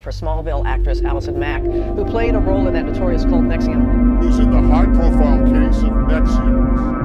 for Smallville actress Allison Mack, who played a role in that notorious cult Nexium. Who's in the high profile case of Nexium?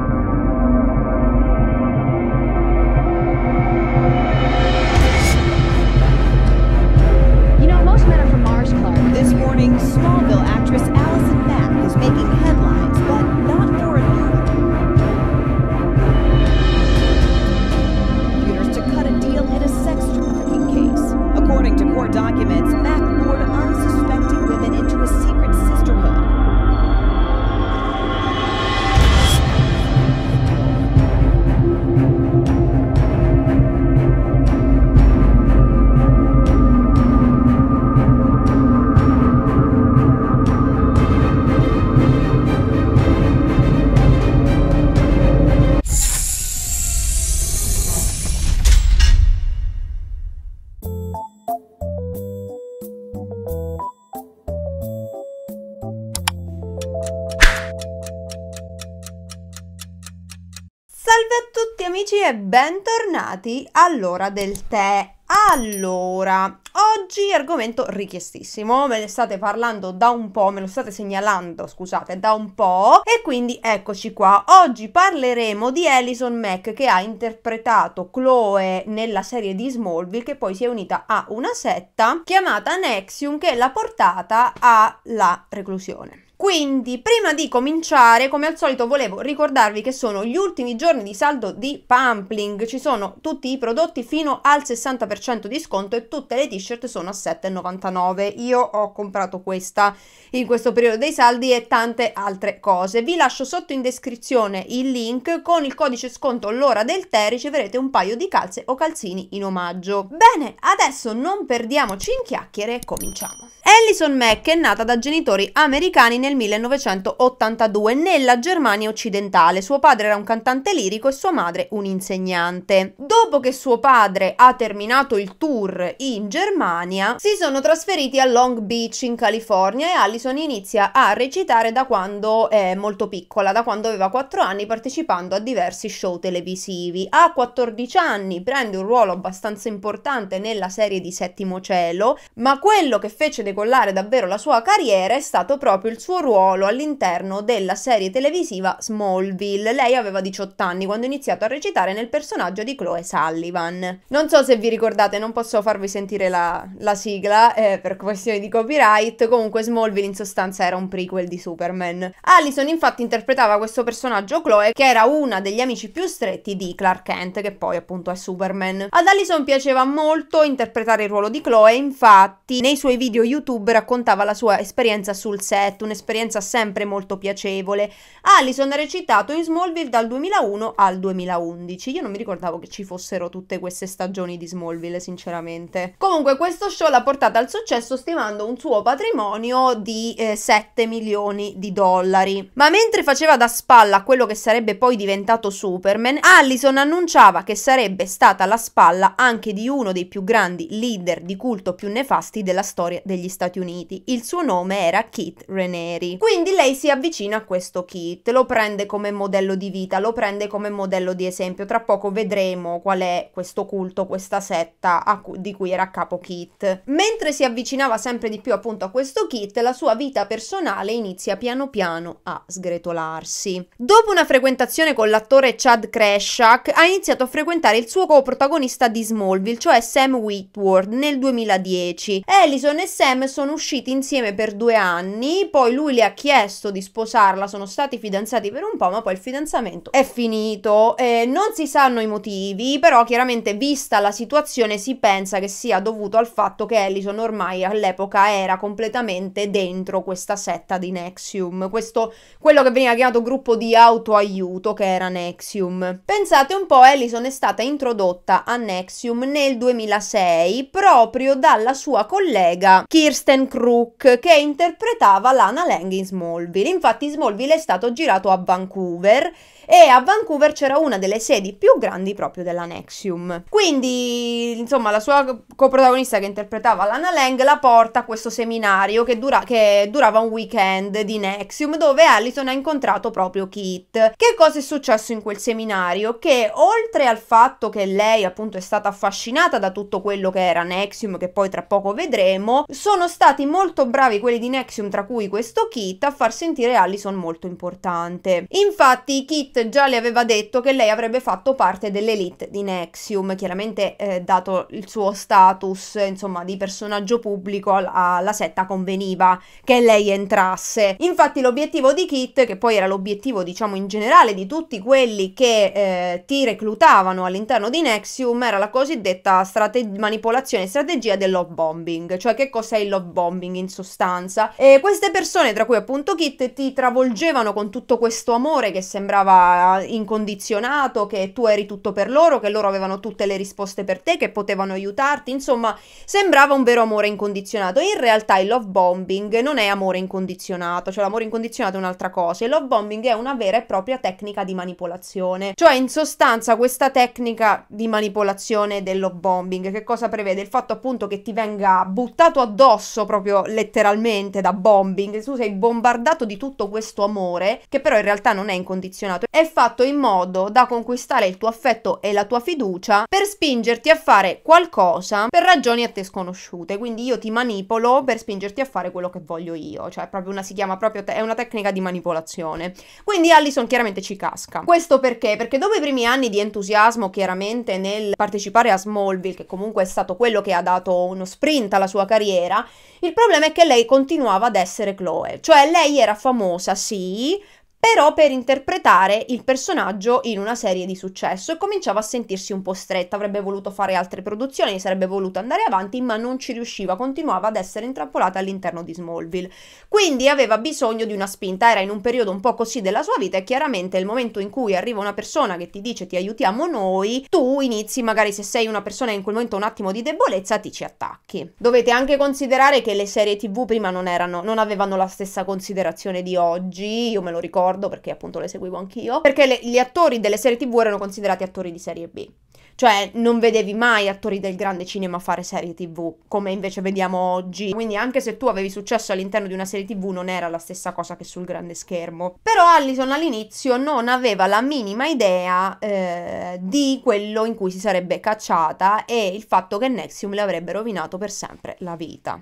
Salve a tutti amici e bentornati all'ora del tè. Allora, oggi argomento richiestissimo, me ne state parlando da un po', me lo state segnalando, scusate, da un po' e quindi eccoci qua. Oggi parleremo di Alison Mack che ha interpretato Chloe nella serie di Smallville che poi si è unita a una setta chiamata Nexium che l'ha portata alla reclusione. Quindi, prima di cominciare, come al solito volevo ricordarvi che sono gli ultimi giorni di saldo di Pumpling. Ci sono tutti i prodotti fino al 60% di sconto e tutte le t-shirt sono a 7,99. Io ho comprato questa in questo periodo dei saldi e tante altre cose. Vi lascio sotto in descrizione il link con il codice sconto l'ora del tè riceverete un paio di calze o calzini in omaggio. Bene, adesso non perdiamoci in chiacchiere e cominciamo. Allison Mack è nata da genitori americani nel nel 1982 nella Germania occidentale. Suo padre era un cantante lirico e sua madre un'insegnante. Dopo che suo padre ha terminato il tour in Germania, si sono trasferiti a Long Beach in California e Allison inizia a recitare da quando è molto piccola, da quando aveva 4 anni partecipando a diversi show televisivi. A 14 anni prende un ruolo abbastanza importante nella serie di Settimo Cielo, ma quello che fece decollare davvero la sua carriera è stato proprio il suo ruolo all'interno della serie televisiva Smallville. Lei aveva 18 anni quando ha iniziato a recitare nel personaggio di Chloe Sullivan. Non so se vi ricordate, non posso farvi sentire la, la sigla eh, per questioni di copyright, comunque Smallville in sostanza era un prequel di Superman. Allison infatti interpretava questo personaggio Chloe che era una degli amici più stretti di Clark Kent, che poi appunto è Superman. Ad Allison piaceva molto interpretare il ruolo di Chloe, infatti nei suoi video YouTube raccontava la sua esperienza sul set, un'esperienza un'esperienza sempre molto piacevole. Allison ha recitato in Smallville dal 2001 al 2011. Io non mi ricordavo che ci fossero tutte queste stagioni di Smallville, sinceramente. Comunque questo show l'ha portata al successo stimando un suo patrimonio di eh, 7 milioni di dollari. Ma mentre faceva da spalla quello che sarebbe poi diventato Superman, Allison annunciava che sarebbe stata la spalla anche di uno dei più grandi leader di culto più nefasti della storia degli Stati Uniti. Il suo nome era Keith Renee neri. Quindi lei si avvicina a questo Kit, lo prende come modello di vita, lo prende come modello di esempio. Tra poco vedremo qual è questo culto, questa setta cu di cui era capo Kit. Mentre si avvicinava sempre di più appunto a questo Kit, la sua vita personale inizia piano piano a sgretolarsi. Dopo una frequentazione con l'attore Chad Kreshak, ha iniziato a frequentare il suo co-protagonista di Smallville, cioè Sam Whitworth, nel 2010. Ellison e Sam sono usciti insieme per due anni, poi lui lui le ha chiesto di sposarla, sono stati fidanzati per un po', ma poi il fidanzamento è finito. Eh, non si sanno i motivi, però chiaramente vista la situazione si pensa che sia dovuto al fatto che Allison ormai all'epoca era completamente dentro questa setta di Nexium, questo quello che veniva chiamato gruppo di autoaiuto che era Nexium. Pensate un po', Allison è stata introdotta a Nexium nel 2006 proprio dalla sua collega Kirsten Crook che interpretava l'analetta Lang in Smallville. Infatti Smallville è stato girato a Vancouver e a Vancouver c'era una delle sedi più grandi proprio della Nexium. Quindi, insomma, la sua coprotagonista che interpretava Lana Lang la porta a questo seminario che, dura che durava un weekend di Nexium dove Allison ha incontrato proprio Kit. Che cosa è successo in quel seminario? Che oltre al fatto che lei appunto è stata affascinata da tutto quello che era Nexium, che poi tra poco vedremo, sono stati molto bravi quelli di Nexium, tra cui questo questo Kit a far sentire Allison molto importante. Infatti Kit già le aveva detto che lei avrebbe fatto parte dell'elite di Nexium, chiaramente eh, dato il suo status insomma di personaggio pubblico alla setta conveniva che lei entrasse. Infatti l'obiettivo di Kit, che poi era l'obiettivo diciamo in generale di tutti quelli che eh, ti reclutavano all'interno di Nexium, era la cosiddetta strate manipolazione strategia del love bombing, cioè che cos'è il love bombing in sostanza. E eh, queste persone tra cui appunto Kit, ti travolgevano con tutto questo amore che sembrava incondizionato, che tu eri tutto per loro, che loro avevano tutte le risposte per te, che potevano aiutarti, insomma sembrava un vero amore incondizionato. In realtà il love bombing non è amore incondizionato, cioè l'amore incondizionato è un'altra cosa, il love bombing è una vera e propria tecnica di manipolazione, cioè in sostanza questa tecnica di manipolazione del love bombing che cosa prevede? Il fatto appunto che ti venga buttato addosso proprio letteralmente da bombing, tu sei sei bombardato di tutto questo amore, che però in realtà non è incondizionato, è fatto in modo da conquistare il tuo affetto e la tua fiducia per spingerti a fare qualcosa per ragioni a te sconosciute. Quindi io ti manipolo per spingerti a fare quello che voglio io, cioè proprio una, si chiama proprio, te- è una tecnica di manipolazione. Quindi Allison chiaramente ci casca. Questo perché? Perché dopo i primi anni di entusiasmo chiaramente nel partecipare a Smallville, che comunque è stato quello che ha dato uno sprint alla sua carriera, il problema è che lei continuava ad essere Chloe cioè lei era famosa, sì, però per interpretare il personaggio in una serie di successo e cominciava a sentirsi un po' stretta, avrebbe voluto fare altre produzioni, sarebbe voluto andare avanti, ma non ci riusciva, continuava ad essere intrappolata all'interno di Smallville. Quindi aveva bisogno di una spinta, era in un periodo un po' così della sua vita e chiaramente il momento in cui arriva una persona che ti dice ti aiutiamo noi, tu inizi magari se sei una persona in quel momento un attimo di debolezza ti ci attacchi. Dovete anche considerare che le serie TV prima non erano non avevano la stessa considerazione di oggi, io me lo ricordo ricordo perché appunto le seguivo anch'io, perché le, gli attori delle serie TV erano considerati attori di serie B. Cioè, non vedevi mai attori del grande cinema fare serie TV, come invece vediamo oggi. Quindi, anche se tu avevi successo all'interno di una serie TV, non era la stessa cosa che sul grande schermo. Però Allison all'inizio non aveva la minima idea eh, di quello in cui si sarebbe cacciata e il fatto che Nexium le avrebbe rovinato per sempre la vita.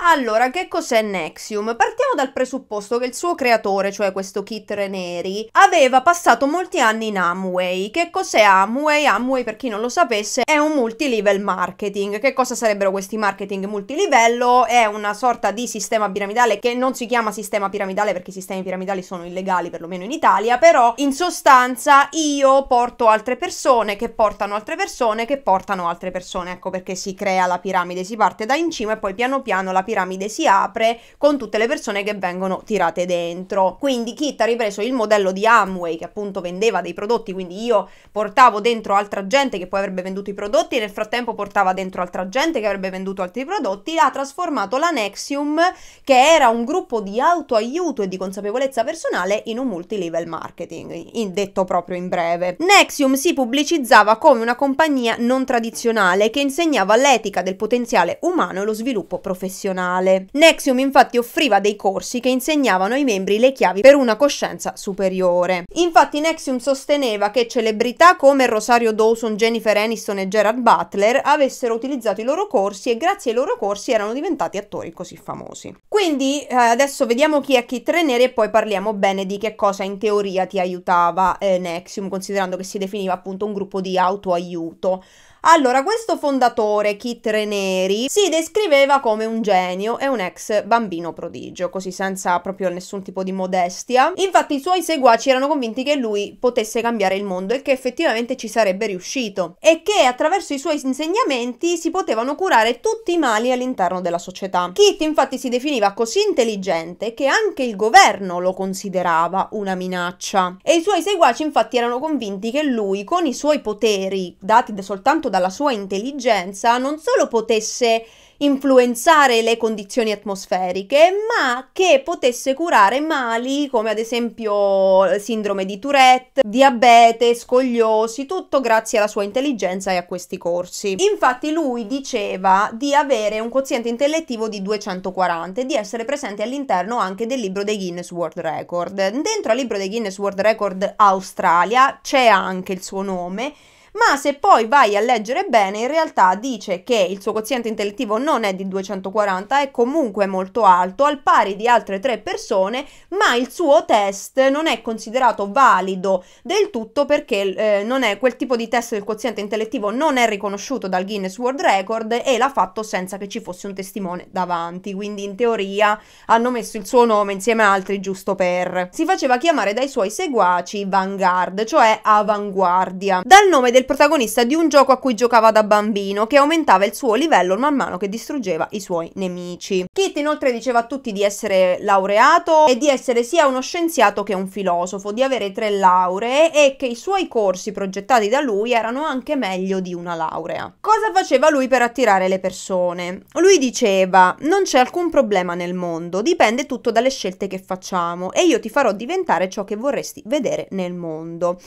Allora, che cos'è Nexium? Partiamo dal presupposto che il suo creatore, cioè questo Kit Reneri, aveva passato molti anni in Amway. Che cos'è Amway? Amway, per chi non lo sapesse, è un multilevel marketing. Che cosa sarebbero questi marketing multilivello? È una sorta di sistema piramidale che non si chiama sistema piramidale perché i sistemi piramidali sono illegali, perlomeno in Italia, però in sostanza io porto altre persone che portano altre persone che portano altre persone. Ecco perché si crea la piramide, si parte da in cima e poi piano piano la piramide si apre con tutte le persone che vengono tirate dentro. Quindi Kit ha ripreso il modello di Amway che appunto vendeva dei prodotti, quindi io portavo dentro altra gente che poi avrebbe venduto i prodotti e nel frattempo portava dentro altra gente che avrebbe venduto altri prodotti, ha trasformato la Nexium che era un gruppo di autoaiuto e di consapevolezza personale in un multilevel marketing, in, detto proprio in breve. Nexium si pubblicizzava come una compagnia non tradizionale che insegnava l'etica del potenziale umano e lo sviluppo professionale nazionale. Nexium infatti offriva dei corsi che insegnavano ai membri le chiavi per una coscienza superiore. Infatti Nexium sosteneva che celebrità come Rosario Dawson, Jennifer Aniston e Gerard Butler avessero utilizzato i loro corsi e grazie ai loro corsi erano diventati attori così famosi. Quindi eh, adesso vediamo chi è chi tre neri e poi parliamo bene di che cosa in teoria ti aiutava eh, Nexium, considerando che si definiva appunto un gruppo di autoaiuto. Allora, questo fondatore, Kit Reneri, si descriveva come un genio e un ex bambino prodigio, così senza proprio nessun tipo di modestia. Infatti i suoi seguaci erano convinti che lui potesse cambiare il mondo e che effettivamente ci sarebbe riuscito e che attraverso i suoi insegnamenti si potevano curare tutti i mali all'interno della società. Kit infatti si definiva così intelligente che anche il governo lo considerava una minaccia e i suoi seguaci infatti erano convinti che lui con i suoi poteri, dati soltanto soltanto dalla sua intelligenza non solo potesse influenzare le condizioni atmosferiche, ma che potesse curare mali come ad esempio sindrome di Tourette, diabete, scogliosi, tutto grazie alla sua intelligenza e a questi corsi. Infatti lui diceva di avere un quoziente intellettivo di 240 e di essere presente all'interno anche del libro dei Guinness World Record. Dentro al libro dei Guinness World Record Australia c'è anche il suo nome ma se poi vai a leggere bene in realtà dice che il suo quoziente intellettivo non è di 240, è comunque molto alto, al pari di altre tre persone, ma il suo test non è considerato valido del tutto perché eh, non è, quel tipo di test del quoziente intellettivo non è riconosciuto dal Guinness World Record e l'ha fatto senza che ci fosse un testimone davanti, quindi in teoria hanno messo il suo nome insieme a altri giusto per. Si faceva chiamare dai suoi seguaci vanguard, cioè avanguardia. Dal nome del del protagonista di un gioco a cui giocava da bambino, che aumentava il suo livello man mano che distruggeva i suoi nemici. Kit inoltre diceva a tutti di essere laureato e di essere sia uno scienziato che un filosofo, di avere tre lauree e che i suoi corsi progettati da lui erano anche meglio di una laurea. Cosa faceva lui per attirare le persone? Lui diceva: Non c'è alcun problema nel mondo, dipende tutto dalle scelte che facciamo e io ti farò diventare ciò che vorresti vedere nel mondo.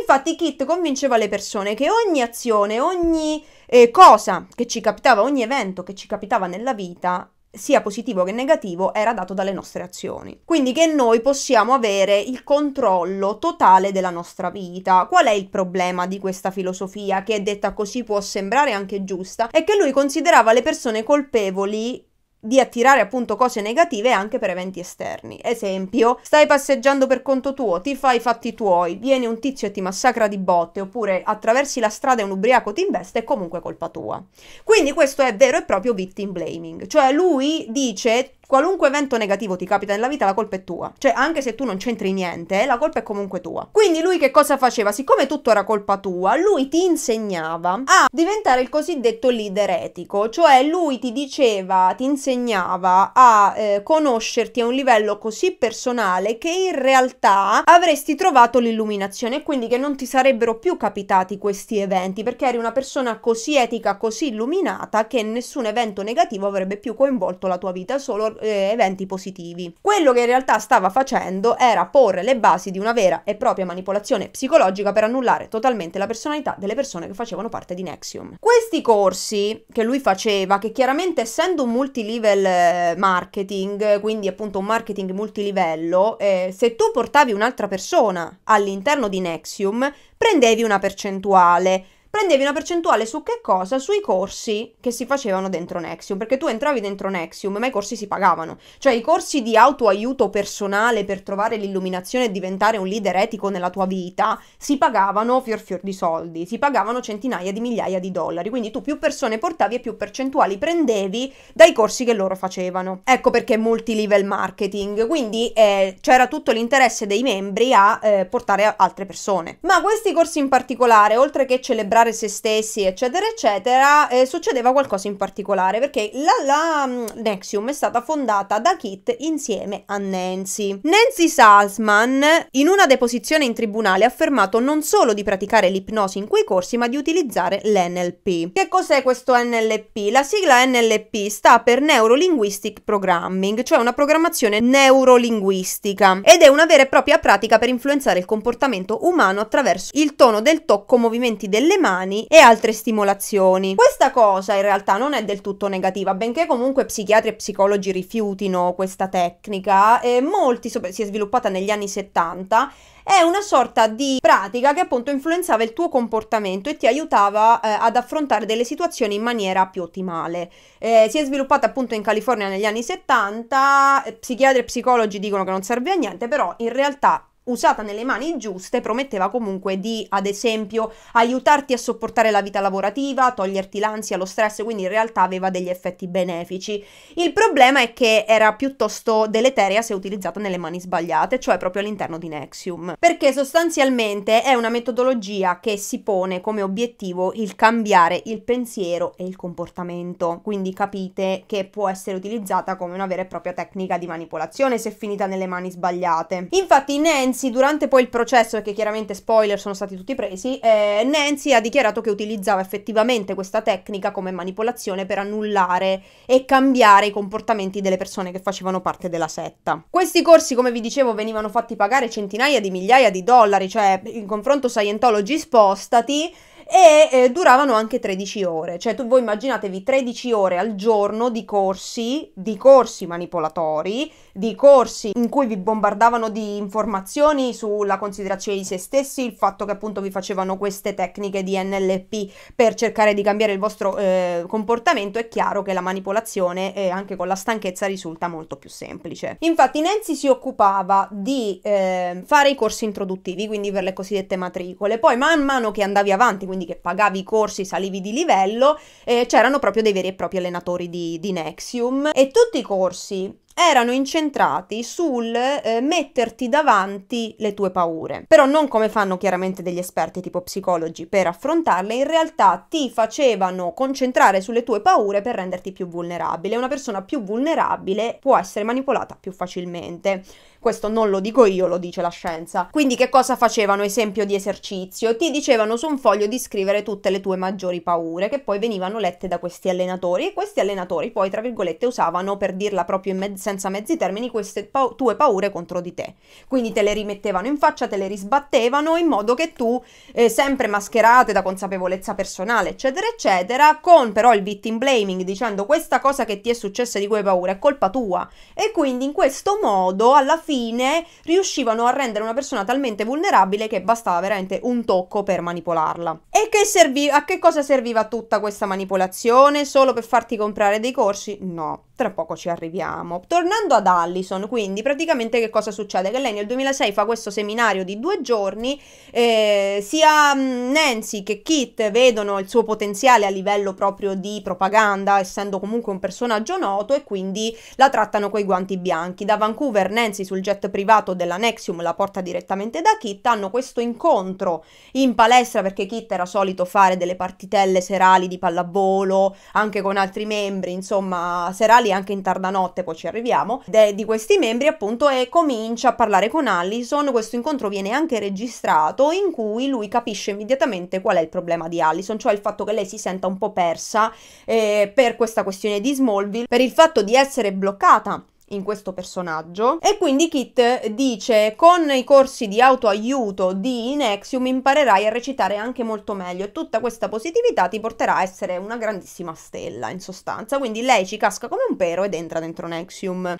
Infatti, Kit convinceva le persone persone che ogni azione, ogni eh, cosa che ci capitava, ogni evento che ci capitava nella vita sia positivo che negativo, era dato dalle nostre azioni. Quindi che noi possiamo avere il controllo totale della nostra vita. Qual è il problema di questa filosofia, che detta così può sembrare anche giusta, è che lui considerava le persone colpevoli di attirare appunto cose negative anche per eventi esterni. Esempio, stai passeggiando per conto tuo, ti fai i fatti tuoi, viene un tizio e ti massacra di botte, oppure attraversi la strada e un ubriaco ti investe, è comunque colpa tua. Quindi questo è vero e proprio victim blaming, cioè lui dice qualunque evento negativo ti capita nella vita, la colpa è tua. Cioè, anche se tu non c'entri niente, la colpa è comunque tua. Quindi lui che cosa faceva? Siccome tutto era colpa tua, lui ti insegnava a diventare il cosiddetto leader etico, cioè lui ti diceva, ti insegnava a eh, conoscerti a un livello così personale che in realtà avresti trovato l'illuminazione e quindi che non ti sarebbero più capitati questi eventi perché eri una persona così etica, così illuminata che nessun evento negativo avrebbe più coinvolto la tua vita, solo eh, eventi positivi. Quello che in realtà stava facendo era porre le basi di una vera e propria manipolazione psicologica per annullare totalmente la personalità delle persone che facevano parte di Nexium. Questi corsi che lui faceva, che chiaramente essendo un multilevel eh, marketing, quindi appunto un marketing multilivello, eh, se tu portavi un'altra persona all'interno di Nexium, prendevi una percentuale prendevi una percentuale su che cosa? Sui corsi che si facevano dentro Nexium, perché tu entravi dentro Nexium, ma i corsi si pagavano. Cioè i corsi di autoaiuto personale per trovare l'illuminazione e diventare un leader etico nella tua vita, si pagavano fior fior di soldi, si pagavano centinaia di migliaia di dollari, quindi tu più persone portavi e più percentuali prendevi dai corsi che loro facevano. Ecco perché multi-level marketing, quindi eh, c'era tutto l'interesse dei membri a eh, portare altre persone. Ma questi corsi in particolare, oltre che celebrare mostrare se stessi, eccetera, eccetera, eh, succedeva qualcosa in particolare perché la, la mm, Nexium è stata fondata da Kit insieme a Nancy. Nancy Salzman, in una deposizione in tribunale, ha affermato non solo di praticare l'ipnosi in quei corsi, ma di utilizzare l'NLP. Che cos'è questo NLP? La sigla NLP sta per Neurolinguistic Programming, cioè una programmazione neurolinguistica ed è una vera e propria pratica per influenzare il comportamento umano attraverso il tono del tocco, movimenti delle mani mani e altre stimolazioni. Questa cosa in realtà non è del tutto negativa, benché comunque psichiatri e psicologi rifiutino questa tecnica, e molti si è sviluppata negli anni 70 è una sorta di pratica che appunto influenzava il tuo comportamento e ti aiutava eh, ad affrontare delle situazioni in maniera più ottimale. Eh, si è sviluppata appunto in California negli anni 70, eh, psichiatri e psicologi dicono che non serve a niente, però in realtà usata nelle mani giuste, prometteva comunque di, ad esempio, aiutarti a sopportare la vita lavorativa, toglierti l'ansia, lo stress, quindi in realtà aveva degli effetti benefici. Il problema è che era piuttosto deleteria se utilizzata nelle mani sbagliate, cioè proprio all'interno di Nexium, perché sostanzialmente è una metodologia che si pone come obiettivo il cambiare il pensiero e il comportamento, quindi capite che può essere utilizzata come una vera e propria tecnica di manipolazione se finita nelle mani sbagliate. Infatti Nancy Nancy, durante poi il processo, che chiaramente spoiler sono stati tutti presi, eh, Nancy ha dichiarato che utilizzava effettivamente questa tecnica come manipolazione per annullare e cambiare i comportamenti delle persone che facevano parte della setta. Questi corsi, come vi dicevo, venivano fatti pagare centinaia di migliaia di dollari, cioè in confronto Scientology spostati, e eh, duravano anche 13 ore, cioè tu, voi immaginatevi 13 ore al giorno di corsi, di corsi manipolatori, di corsi in cui vi bombardavano di informazioni sulla considerazione di se stessi, il fatto che appunto vi facevano queste tecniche di NLP per cercare di cambiare il vostro eh, comportamento, è chiaro che la manipolazione eh, anche con la stanchezza risulta molto più semplice. Infatti Nancy si occupava di eh, fare i corsi introduttivi, quindi per le cosiddette matricole, poi man mano che andavi avanti, quindi quindi che pagavi i corsi, salivi di livello, eh, c'erano proprio dei veri e propri allenatori di, di Nexium e tutti i corsi erano incentrati sul eh, metterti davanti le tue paure. Però non come fanno chiaramente degli esperti tipo psicologi per affrontarle, in realtà ti facevano concentrare sulle tue paure per renderti più vulnerabile. Una persona più vulnerabile può essere manipolata più facilmente. Questo non lo dico io, lo dice la scienza. Quindi che cosa facevano? Esempio di esercizio. Ti dicevano su un foglio di scrivere tutte le tue maggiori paure che poi venivano lette da questi allenatori e questi allenatori poi tra virgolette usavano per dirla proprio in mezzo senza mezzi termini queste pa- tue paure contro di te. Quindi te le rimettevano in faccia, te le risbattevano in modo che tu, eh, sempre mascherate da consapevolezza personale, eccetera, eccetera, con però il victim blaming dicendo questa cosa che ti è successa di cui hai paura è colpa tua. E quindi in questo modo alla fine riuscivano a rendere una persona talmente vulnerabile che bastava veramente un tocco per manipolarla. E che servi- a che cosa serviva tutta questa manipolazione? Solo per farti comprare dei corsi? No. Tra poco ci arriviamo. Tornando ad Allison, quindi praticamente che cosa succede? Che lei nel 2006 fa questo seminario di due giorni, eh, sia mm, Nancy che Kit vedono il suo potenziale a livello proprio di propaganda, essendo comunque un personaggio noto e quindi la trattano coi guanti bianchi. Da Vancouver Nancy sul jet privato della Nexium la porta direttamente da Kit, hanno questo incontro in palestra perché Kit era solito fare delle partitelle serali di pallavolo, anche con altri membri, insomma, serali finali, anche in tarda notte, poi ci arriviamo, de- di questi membri appunto e comincia a parlare con Allison, questo incontro viene anche registrato in cui lui capisce immediatamente qual è il problema di Allison, cioè il fatto che lei si senta un po' persa eh, per questa questione di Smallville, per il fatto di essere bloccata in questo personaggio e quindi Kit dice con i corsi di autoaiuto di Inexium imparerai a recitare anche molto meglio e tutta questa positività ti porterà a essere una grandissima stella in sostanza quindi lei ci casca come un pero ed entra dentro Nexium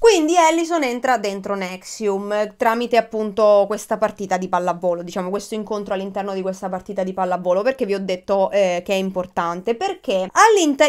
quindi Allison entra dentro Nexium tramite appunto questa partita di pallavolo, diciamo questo incontro all'interno di questa partita di pallavolo, perché vi ho detto eh, che è importante, perché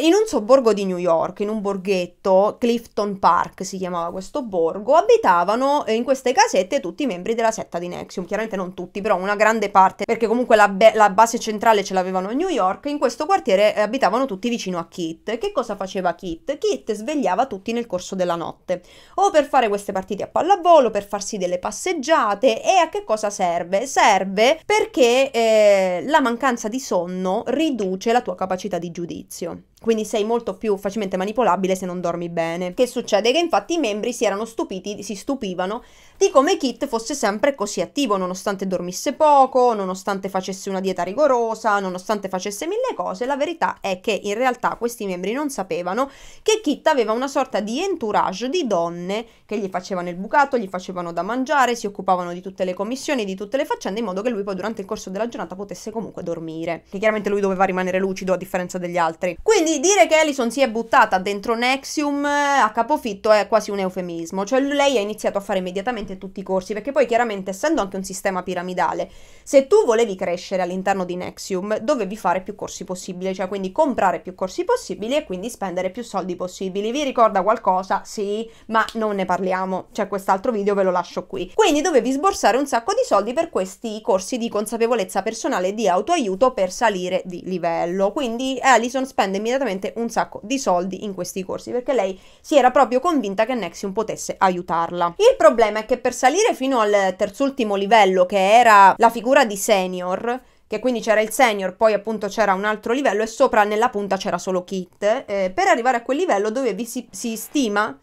in un sobborgo di New York, in un borghetto, Clifton Park si chiamava questo borgo, abitavano eh, in queste casette tutti i membri della setta di Nexium, chiaramente non tutti, però una grande parte, perché comunque la, la base centrale ce l'avevano a New York, in questo quartiere eh, abitavano tutti vicino a Kit. Che cosa faceva Kit? Kit svegliava tutti nel corso della notte o per fare queste partite a pallavolo, per farsi delle passeggiate e a che cosa serve? Serve perché eh, la mancanza di sonno riduce la tua capacità di giudizio. Quindi sei molto più facilmente manipolabile se non dormi bene. Che succede? Che infatti i membri si erano stupiti, si stupivano di come Kit fosse sempre così attivo, nonostante dormisse poco, nonostante facesse una dieta rigorosa, nonostante facesse mille cose. La verità è che in realtà questi membri non sapevano che Kit aveva una sorta di entourage di donne che gli facevano il bucato, gli facevano da mangiare, si occupavano di tutte le commissioni, di tutte le faccende, in modo che lui poi durante il corso della giornata potesse comunque dormire. Che chiaramente lui doveva rimanere lucido a differenza degli altri. Quindi quindi dire che Alison si è buttata dentro Nexium eh, a capofitto è quasi un eufemismo, cioè lei ha iniziato a fare immediatamente tutti i corsi, perché poi chiaramente essendo anche un sistema piramidale, se tu volevi crescere all'interno di Nexium dovevi fare più corsi possibili, cioè quindi comprare più corsi possibili e quindi spendere più soldi possibili. Vi ricorda qualcosa? Sì, ma non ne parliamo, c'è cioè, quest'altro video, ve lo lascio qui. Quindi dovevi sborsare un sacco di soldi per questi corsi di consapevolezza personale e di autoaiuto per salire di livello, quindi Alison spende immediatamente immediatamente un sacco di soldi in questi corsi perché lei si era proprio convinta che Nexium potesse aiutarla. Il problema è che per salire fino al terzultimo livello che era la figura di senior che quindi c'era il senior, poi appunto c'era un altro livello e sopra nella punta c'era solo Kit. Eh, per arrivare a quel livello dove vi si, si stima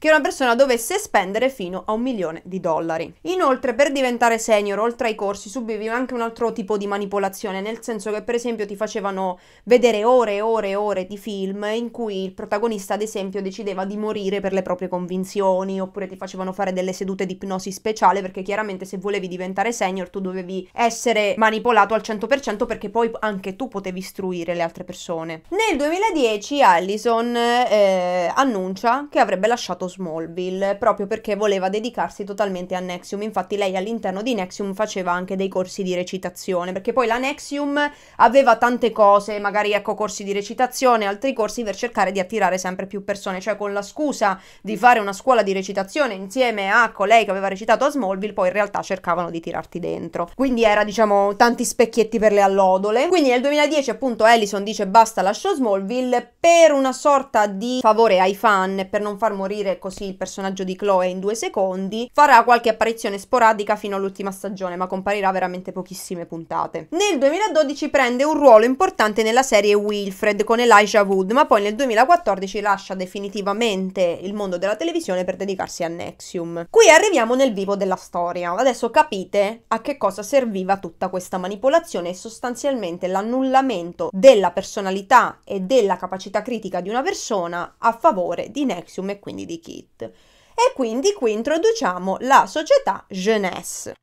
che una persona dovesse spendere fino a un milione di dollari. Inoltre per diventare senior oltre ai corsi subivi anche un altro tipo di manipolazione, nel senso che per esempio ti facevano vedere ore e ore e ore di film in cui il protagonista ad esempio decideva di morire per le proprie convinzioni oppure ti facevano fare delle sedute di ipnosi speciale perché chiaramente se volevi diventare senior tu dovevi essere manipolato al 100% perché poi anche tu potevi istruire le altre persone. Nel 2010 Allison eh, annuncia che avrebbe lasciato Smallville, proprio perché voleva dedicarsi totalmente a Nexium. Infatti lei all'interno di Nexium faceva anche dei corsi di recitazione, perché poi la Nexium aveva tante cose, magari ecco corsi di recitazione, altri corsi per cercare di attirare sempre più persone, cioè con la scusa di fare una scuola di recitazione insieme a colei che aveva recitato a Smallville, poi in realtà cercavano di tirarti dentro. Quindi era diciamo tanti specchietti per le allodole. Quindi nel 2010 appunto Allison dice basta lascio Smallville per una sorta di favore ai fan per non far morire così il personaggio di Chloe in due secondi, farà qualche apparizione sporadica fino all'ultima stagione, ma comparirà veramente pochissime puntate. Nel 2012 prende un ruolo importante nella serie Wilfred con Elijah Wood, ma poi nel 2014 lascia definitivamente il mondo della televisione per dedicarsi a Nexium. Qui arriviamo nel vivo della storia. Adesso capite a che cosa serviva tutta questa manipolazione e sostanzialmente l'annullamento della personalità e della capacità critica di una persona a favore di Nexium e quindi di chi Kit. E quindi qui introduciamo la società Jeunesse.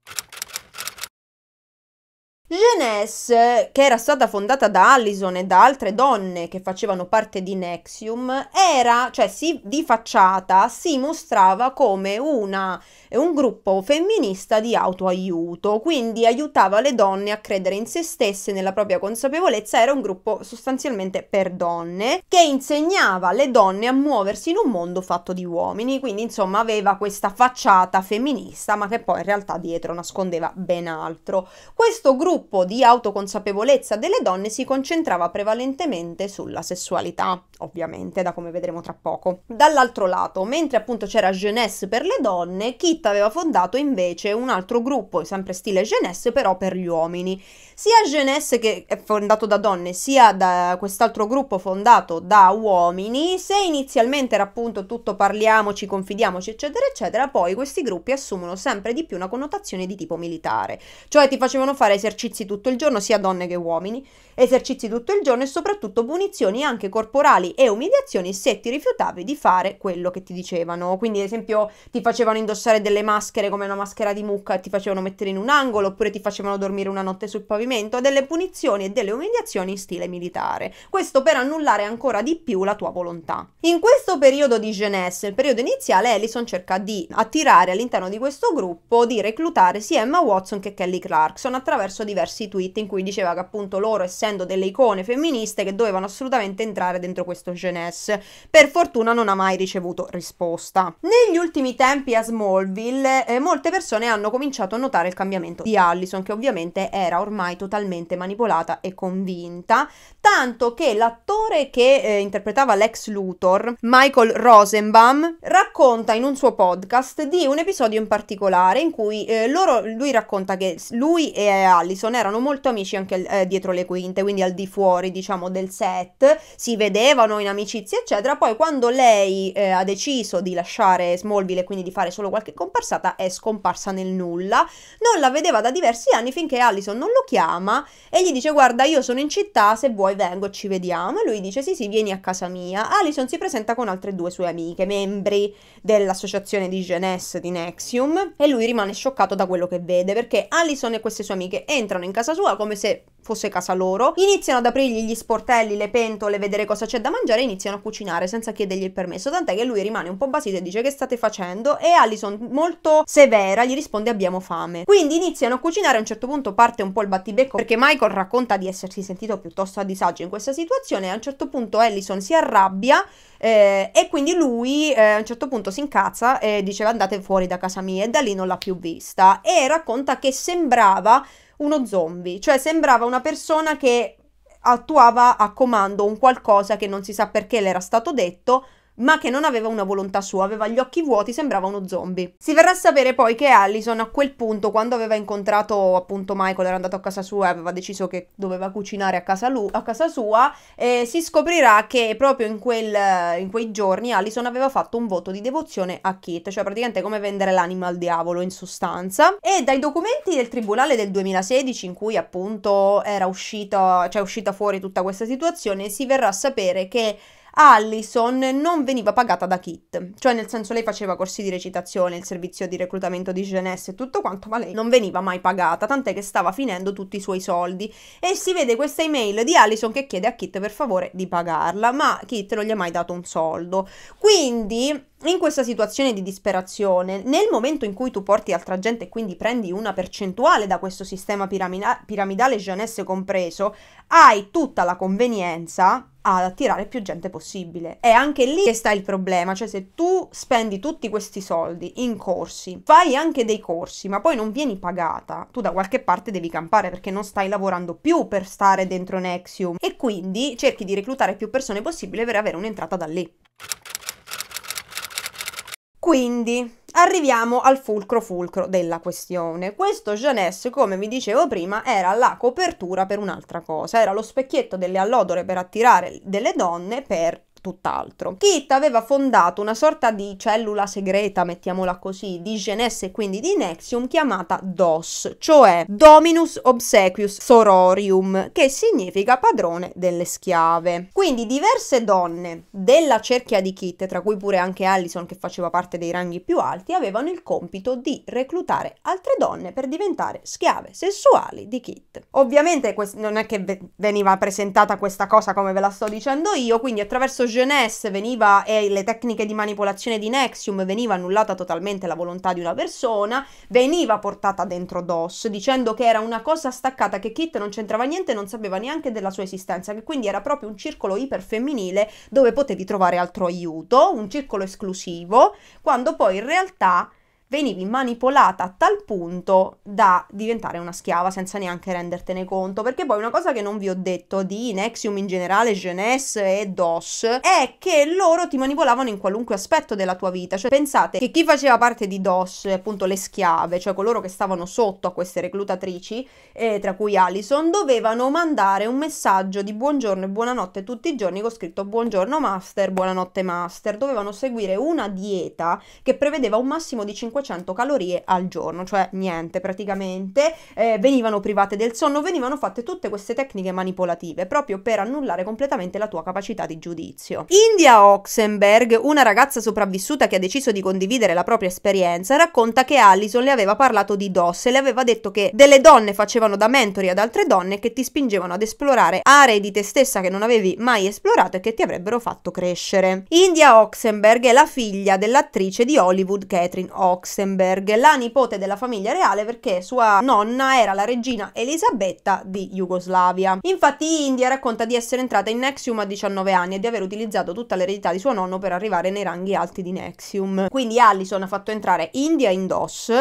Jeunesse, che era stata fondata da Allison e da altre donne che facevano parte di Nexium, era, cioè si, di facciata si mostrava come una, un gruppo femminista di autoaiuto, quindi aiutava le donne a credere in se stesse, nella propria consapevolezza, era un gruppo sostanzialmente per donne, che insegnava alle donne a muoversi in un mondo fatto di uomini, quindi insomma aveva questa facciata femminista, ma che poi in realtà dietro nascondeva ben altro. Questo gruppo sviluppo di autoconsapevolezza delle donne si concentrava prevalentemente sulla sessualità ovviamente, da come vedremo tra poco. Dall'altro lato, mentre appunto c'era Jeunesse per le donne, Kit aveva fondato invece un altro gruppo, sempre stile Jeunesse, però per gli uomini. Sia Jeunesse che è fondato da donne, sia da quest'altro gruppo fondato da uomini, se inizialmente era appunto tutto parliamoci, confidiamoci, eccetera, eccetera, poi questi gruppi assumono sempre di più una connotazione di tipo militare, cioè ti facevano fare esercizi tutto il giorno, sia donne che uomini, esercizi tutto il giorno e soprattutto punizioni anche corporali penali e umiliazioni se ti rifiutavi di fare quello che ti dicevano. Quindi, ad esempio, ti facevano indossare delle maschere come una maschera di mucca e ti facevano mettere in un angolo, oppure ti facevano dormire una notte sul pavimento, delle punizioni e delle umiliazioni in stile militare. Questo per annullare ancora di più la tua volontà. In questo periodo di jeunesse, il periodo iniziale, Ellison cerca di attirare all'interno di questo gruppo, di reclutare sia Emma Watson che Kelly Clarkson attraverso diversi tweet in cui diceva che appunto loro, essendo delle icone femministe, che dovevano assolutamente entrare dentro questo questo Jeunesse. Per fortuna non ha mai ricevuto risposta. Negli ultimi tempi a Smallville eh, molte persone hanno cominciato a notare il cambiamento di Allison che ovviamente era ormai totalmente manipolata e convinta, tanto che l'attore che eh, interpretava l'ex Luthor, Michael Rosenbaum, racconta in un suo podcast di un episodio in particolare in cui eh, loro, lui racconta che lui e Allison erano molto amici anche eh, dietro le quinte, quindi al di fuori diciamo del set, si vedevano sono in amicizia, eccetera. Poi quando lei eh, ha deciso di lasciare Smallville e quindi di fare solo qualche comparsata, è scomparsa nel nulla. Non la vedeva da diversi anni finché Allison non lo chiama e gli dice guarda io sono in città, se vuoi vengo, ci vediamo. E lui dice sì sì, vieni a casa mia. Allison si presenta con altre due sue amiche, membri dell'associazione di Jeunesse di Nexium e lui rimane scioccato da quello che vede perché Allison e queste sue amiche entrano in casa sua come se fosse casa loro, iniziano ad aprirgli gli sportelli, le pentole, vedere cosa c'è da mangiare mangiare e iniziano a cucinare senza chiedergli il permesso, tant'è che lui rimane un po' basito e dice che state facendo e Alison molto severa gli risponde abbiamo fame. Quindi iniziano a cucinare, a un certo punto parte un po' il battibecco perché Michael racconta di essersi sentito piuttosto a disagio in questa situazione e a un certo punto Allison si arrabbia eh, e quindi lui eh, a un certo punto si incazza e diceva andate fuori da casa mia e da lì non l'ha più vista e racconta che sembrava uno zombie, cioè sembrava una persona che attuava a comando un qualcosa che non si sa perché le era stato detto, ma che non aveva una volontà sua, aveva gli occhi vuoti, sembrava uno zombie. Si verrà a sapere poi che Allison a quel punto, quando aveva incontrato appunto Michael, era andato a casa sua e aveva deciso che doveva cucinare a casa, lui, a casa sua, eh, si scoprirà che proprio in, quel, in quei giorni Allison aveva fatto un voto di devozione a Kit, cioè praticamente come vendere l'anima al diavolo in sostanza. E dai documenti del tribunale del 2016 in cui appunto era uscita, cioè uscita fuori tutta questa situazione, si verrà a sapere che Allison non veniva pagata da Kit, cioè nel senso lei faceva corsi di recitazione, il servizio di reclutamento di Jeunesse e tutto quanto, ma lei non veniva mai pagata, tant'è che stava finendo tutti i suoi soldi. E si vede questa email di Allison che chiede a Kit per favore di pagarla, ma Kit non gli ha mai dato un soldo. Quindi in questa situazione di disperazione, nel momento in cui tu porti altra gente e quindi prendi una percentuale da questo sistema piramida- piramidale, Jeunesse compreso, hai tutta la convenienza ad attirare più gente possibile. È anche lì che sta il problema, cioè se tu spendi tutti questi soldi in corsi, fai anche dei corsi, ma poi non vieni pagata, tu da qualche parte devi campare perché non stai lavorando più per stare dentro Nexium e quindi cerchi di reclutare più persone possibile per avere un'entrata da lì. Quindi arriviamo al fulcro fulcro della questione. Questo Jeunesse, come vi dicevo prima, era la copertura per un'altra cosa, era lo specchietto delle allodole per attirare delle donne per tutt'altro. Kit aveva fondato una sorta di cellula segreta, mettiamola così, di Genesse e quindi di Nexium chiamata DOS, cioè Dominus Obsequius Sororium, che significa padrone delle schiave. Quindi diverse donne della cerchia di Kit, tra cui pure anche Allison che faceva parte dei ranghi più alti, avevano il compito di reclutare altre donne per diventare schiave sessuali di Kit. Ovviamente non è che veniva presentata questa cosa come ve la sto dicendo io, quindi attraverso jeunesse veniva, e le tecniche di manipolazione di Nexium veniva annullata totalmente la volontà di una persona, veniva portata dentro DOS dicendo che era una cosa staccata, che Kit non c'entrava niente, non sapeva neanche della sua esistenza, che quindi era proprio un circolo iperfemminile dove potevi trovare altro aiuto, un circolo esclusivo, quando poi in realtà venivi manipolata a tal punto da diventare una schiava senza neanche rendertene conto. Perché poi una cosa che non vi ho detto di Nexium in generale, Jeunesse e DOS, è che loro ti manipolavano in qualunque aspetto della tua vita. Cioè pensate che chi faceva parte di DOS, appunto le schiave, cioè coloro che stavano sotto a queste reclutatrici, eh, tra cui Alison, dovevano mandare un messaggio di buongiorno e buonanotte tutti i giorni con scritto buongiorno master, buonanotte master. Dovevano seguire una dieta che prevedeva un massimo di 50 500 calorie al giorno, cioè niente praticamente, eh, venivano private del sonno, venivano fatte tutte queste tecniche manipolative proprio per annullare completamente la tua capacità di giudizio. India Oxenberg, una ragazza sopravvissuta che ha deciso di condividere la propria esperienza, racconta che Allison le aveva parlato di DOS e le aveva detto che delle donne facevano da mentori ad altre donne che ti spingevano ad esplorare aree di te stessa che non avevi mai esplorato e che ti avrebbero fatto crescere. India Oxenberg è la figlia dell'attrice di Hollywood Catherine Ox Luxemburg, la nipote della famiglia reale perché sua nonna era la regina Elisabetta di Jugoslavia. Infatti India racconta di essere entrata in Nexium a 19 anni e di aver utilizzato tutta l'eredità di suo nonno per arrivare nei ranghi alti di Nexium. Quindi Allison ha fatto entrare India in DOS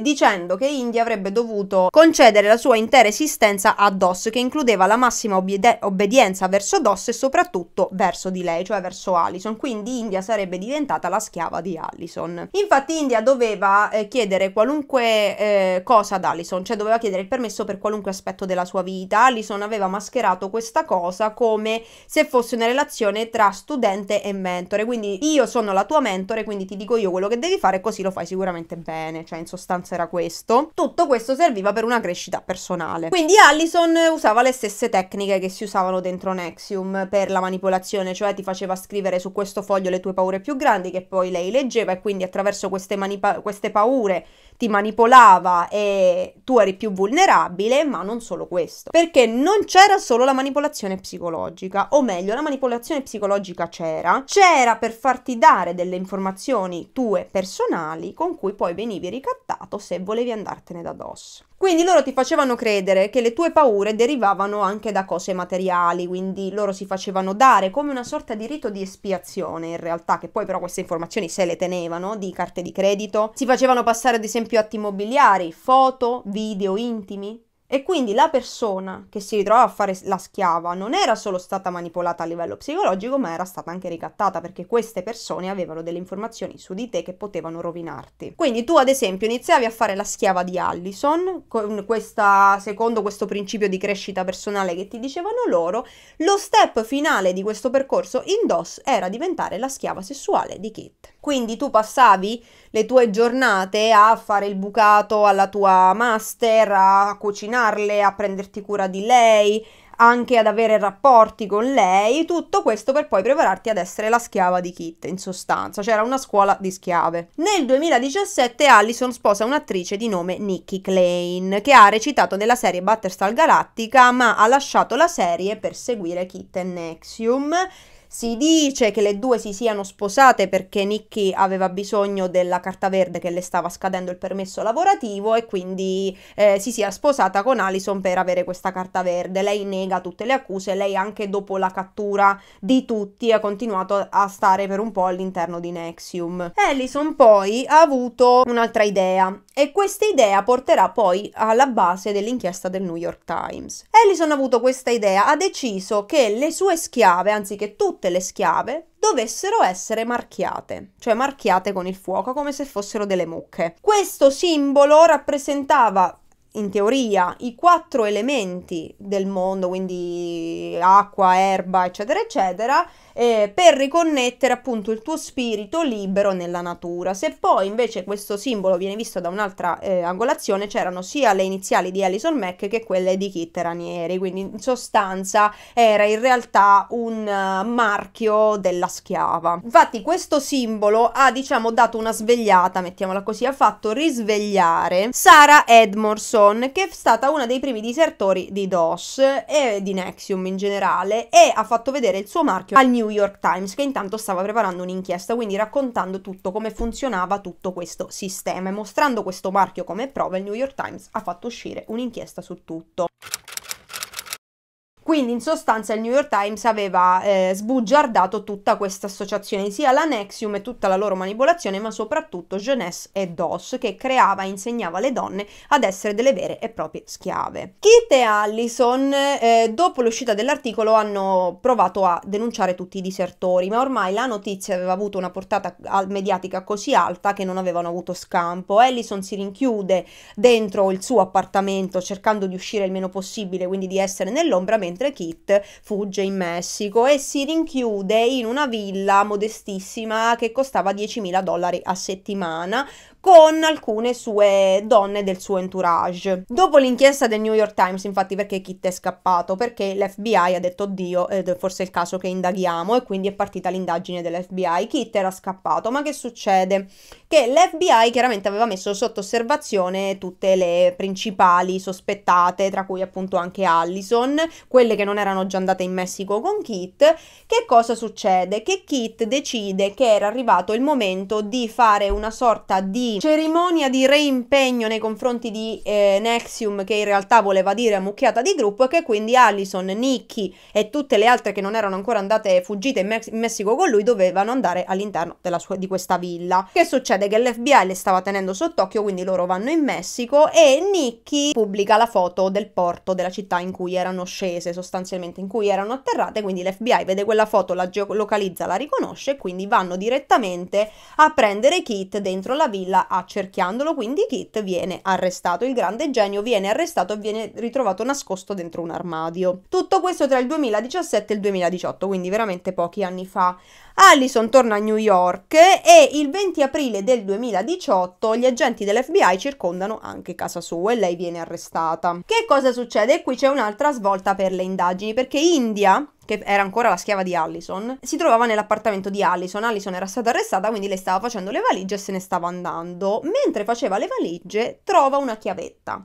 dicendo che India avrebbe dovuto concedere la sua intera esistenza a DOS, che includeva la massima obbede- obbedienza verso DOS e soprattutto verso di lei, cioè verso Allison. Quindi India sarebbe diventata la schiava di Allison. Infatti India doveva eh, chiedere qualunque eh, cosa ad Allison, cioè doveva chiedere il permesso per qualunque aspetto della sua vita. Allison aveva mascherato questa cosa come se fosse una relazione tra studente e mentore. Quindi io sono la tua mentore, quindi ti dico io quello che devi fare, così lo fai sicuramente bene, cioè in sostanza performance era questo. Tutto questo serviva per una crescita personale. Quindi Allison usava le stesse tecniche che si usavano dentro Nexium per la manipolazione, cioè ti faceva scrivere su questo foglio le tue paure più grandi che poi lei leggeva e quindi attraverso queste, queste paure ti manipolava e tu eri più vulnerabile, ma non solo questo. Perché non c'era solo la manipolazione psicologica, o meglio, la manipolazione psicologica c'era, c'era per farti dare delle informazioni tue personali con cui poi venivi ricattato passato se volevi andartene da DOS. Quindi loro ti facevano credere che le tue paure derivavano anche da cose materiali, quindi loro si facevano dare come una sorta di rito di espiazione in realtà, che poi però queste informazioni se le tenevano, di carte di credito, si facevano passare ad esempio atti immobiliari, foto, video intimi, e quindi la persona che si ritrovava a fare la schiava non era solo stata manipolata a livello psicologico, ma era stata anche ricattata perché queste persone avevano delle informazioni su di te che potevano rovinarti. Quindi tu, ad esempio, iniziavi a fare la schiava di Allison, questa, secondo questo principio di crescita personale che ti dicevano loro, lo step finale di questo percorso in DOS era diventare la schiava sessuale di Kit. Quindi tu passavi le tue giornate a fare il bucato alla tua master, a cucinarle, a prenderti cura di lei, anche ad avere rapporti con lei, tutto questo per poi prepararti ad essere la schiava di Kit, in sostanza, c'era una scuola di schiave. Nel 2017 Allison sposa un'attrice di nome Nikki Klein, che ha recitato nella serie Battlestar Galactica, ma ha lasciato la serie per seguire Kit e Nexium, si dice che le due si siano sposate perché Nicky aveva bisogno della carta verde che le stava scadendo il permesso lavorativo e quindi eh, si sia sposata con Alison per avere questa carta verde. Lei nega tutte le accuse, lei anche dopo la cattura di tutti ha continuato a stare per un po' all'interno di Nexium. Alison poi ha avuto un'altra idea e questa idea porterà poi alla base dell'inchiesta del New York Times. Alison ha avuto questa idea, ha deciso che le sue schiave, anziché tutte tutte le schiave dovessero essere marchiate, cioè marchiate con il fuoco come se fossero delle mucche. Questo simbolo rappresentava in teoria i quattro elementi del mondo, quindi acqua, erba, eccetera, eccetera, eh, per riconnettere appunto il tuo spirito libero nella natura. Se poi invece questo simbolo viene visto da un'altra eh, angolazione, c'erano sia le iniziali di Alison Mac che quelle di Kit Ranieri, quindi in sostanza era in realtà un uh, marchio della schiava. Infatti questo simbolo ha diciamo dato una svegliata, mettiamola così, ha fatto risvegliare Sara Edmorson che è stata una dei primi disertori di DOS e eh, di Nexium in generale e ha fatto vedere il suo marchio al New New York Times che intanto stava preparando un'inchiesta, quindi raccontando tutto come funzionava tutto questo sistema e mostrando questo marchio come prova il New York Times ha fatto uscire un'inchiesta su tutto. Quindi in sostanza il New York Times aveva eh, sbugiardato tutta questa associazione, sia la Nexium e tutta la loro manipolazione, ma soprattutto Jeunesse e Dos, che creava e insegnava alle donne ad essere delle vere e proprie schiave. Kit e Allison, eh, dopo l'uscita dell'articolo, hanno provato a denunciare tutti i disertori, ma ormai la notizia aveva avuto una portata mediatica così alta che non avevano avuto scampo. Allison si rinchiude dentro il suo appartamento cercando di uscire il meno possibile, quindi di essere nell'ombra, mentre mentre Kit fugge in Messico e si rinchiude in una villa modestissima che costava 10.000 dollari a settimana con alcune sue donne del suo entourage. Dopo l'inchiesta del New York Times, infatti, perché Kit è scappato? Perché l'FBI ha detto oddio, ed forse è il caso che indaghiamo e quindi è partita l'indagine dell'FBI. Kit era scappato, ma che succede? Che l'FBI chiaramente aveva messo sotto osservazione tutte le principali sospettate, tra cui appunto anche Allison, quelle che non erano già andate in Messico con Kit. Che cosa succede? Che Kit decide che era arrivato il momento di fare una sorta di cerimonia di reimpegno nei confronti di eh, Nexium che in realtà voleva dire ammucchiata di gruppo e che quindi Allison, Nikki e tutte le altre che non erano ancora andate fuggite in, Mex in Messico con lui dovevano andare all'interno di questa villa. Che succede? Che l'FBI le stava tenendo sott'occhio quindi loro vanno in Messico e Nikki pubblica la foto del porto della città in cui erano scese sostanzialmente, in cui erano atterrate quindi l'FBI vede quella foto, la geolocalizza, la riconosce e quindi vanno direttamente a prendere Kit dentro la villa sta accerchiandolo, quindi Kit viene arrestato, il grande genio viene arrestato e viene ritrovato nascosto dentro un armadio. Tutto questo tra il 2017 e il 2018, quindi veramente pochi anni fa. Allison torna a New York e il 20 aprile del 2018 gli agenti dell'FBI circondano anche casa sua e lei viene arrestata. Che cosa succede? qui c'è un'altra svolta per le indagini perché India che era ancora la schiava di Allison, si trovava nell'appartamento di Allison. Allison era stata arrestata, quindi lei stava facendo le valigie e se ne stava andando. Mentre faceva le valigie, trova una chiavetta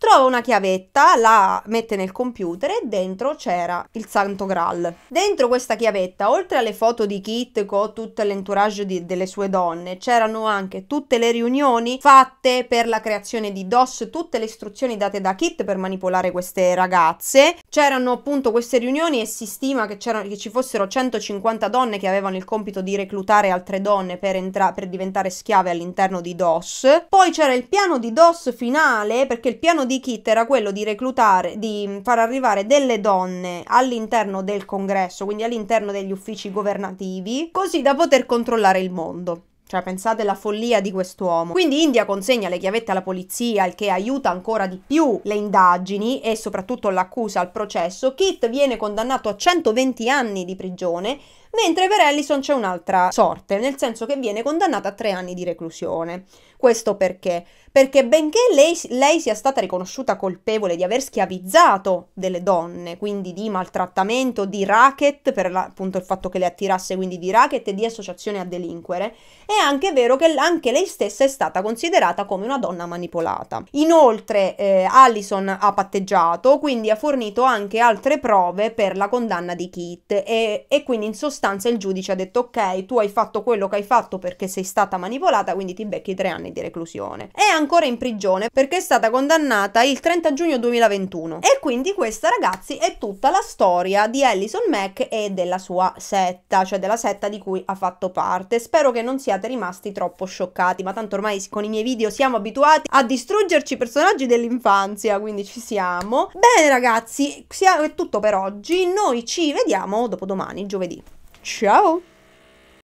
trova una chiavetta, la mette nel computer e dentro c'era il Santo Graal. Dentro questa chiavetta, oltre alle foto di Kit con tutto l'entourage di, delle sue donne, c'erano anche tutte le riunioni fatte per la creazione di DOS, tutte le istruzioni date da Kit per manipolare queste ragazze, C'erano appunto queste riunioni e si stima che, che, ci fossero 150 donne che avevano il compito di reclutare altre donne per, per diventare schiave all'interno di DOS. Poi c'era il piano di DOS finale, perché il piano di Kit era quello di reclutare, di far arrivare delle donne all'interno del congresso, quindi all'interno degli uffici governativi, così da poter controllare il mondo. Cioè, pensate alla follia di quest'uomo. Quindi India consegna le chiavette alla polizia, il che aiuta ancora di più le indagini e soprattutto l'accusa al processo. Kit viene condannato a 120 anni di prigione mentre per Allison c'è un'altra sorte, nel senso che viene condannata a tre anni di reclusione. Questo perché? Perché benché lei, lei sia stata riconosciuta colpevole di aver schiavizzato delle donne, quindi di maltrattamento, di racket, per la, appunto il fatto che le attirasse quindi di racket e di associazione a delinquere, è anche vero che anche lei stessa è stata considerata come una donna manipolata. Inoltre eh, Allison ha patteggiato, quindi ha fornito anche altre prove per la condanna di Kit e, e quindi in sostanza circostanza il giudice ha detto ok, tu hai fatto quello che hai fatto perché sei stata manipolata, quindi ti becchi tre anni di reclusione. È ancora in prigione perché è stata condannata il 30 giugno 2021. E quindi questa ragazzi è tutta la storia di Allison Mack e della sua setta, cioè della setta di cui ha fatto parte. Spero che non siate rimasti troppo scioccati, ma tanto ormai con i miei video siamo abituati a distruggerci personaggi dell'infanzia, quindi ci siamo. Bene ragazzi, è tutto per oggi, noi ci vediamo dopo domani, giovedì. Ciao!